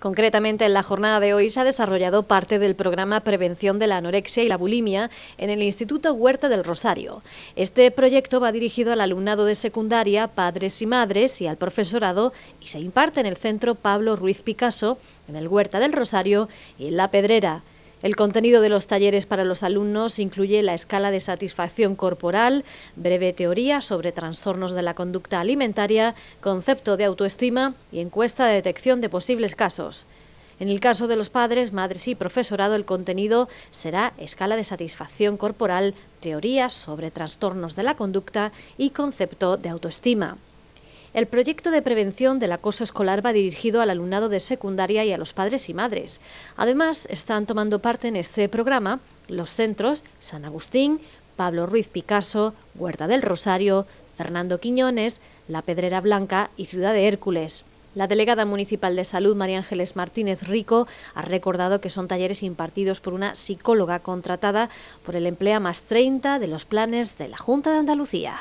Concretamente, en la jornada de hoy se ha desarrollado parte del programa Prevención de la Anorexia y la Bulimia en el Instituto Huerta del Rosario. Este proyecto va dirigido al alumnado de secundaria, padres y madres y al profesorado y se imparte en el Centro Pablo Ruiz Picasso, en el Huerta del Rosario y en La Pedrera. El contenido de los talleres para los alumnos incluye la escala de satisfacción corporal, breve teoría sobre trastornos de la conducta alimentaria, concepto de autoestima y encuesta de detección de posibles casos. En el caso de los padres, madres y profesorado, el contenido será escala de satisfacción corporal, teoría sobre trastornos de la conducta y concepto de autoestima. El proyecto de prevención del acoso escolar va dirigido al alumnado de secundaria y a los padres y madres. Además, están tomando parte en este programa los centros San Agustín, Pablo Ruiz Picasso, Huerta del Rosario, Fernando Quiñones, La Pedrera Blanca y Ciudad de Hércules. La delegada municipal de salud, María Ángeles Martínez Rico, ha recordado que son talleres impartidos por una psicóloga contratada por el Emplea Más 30 de los planes de la Junta de Andalucía.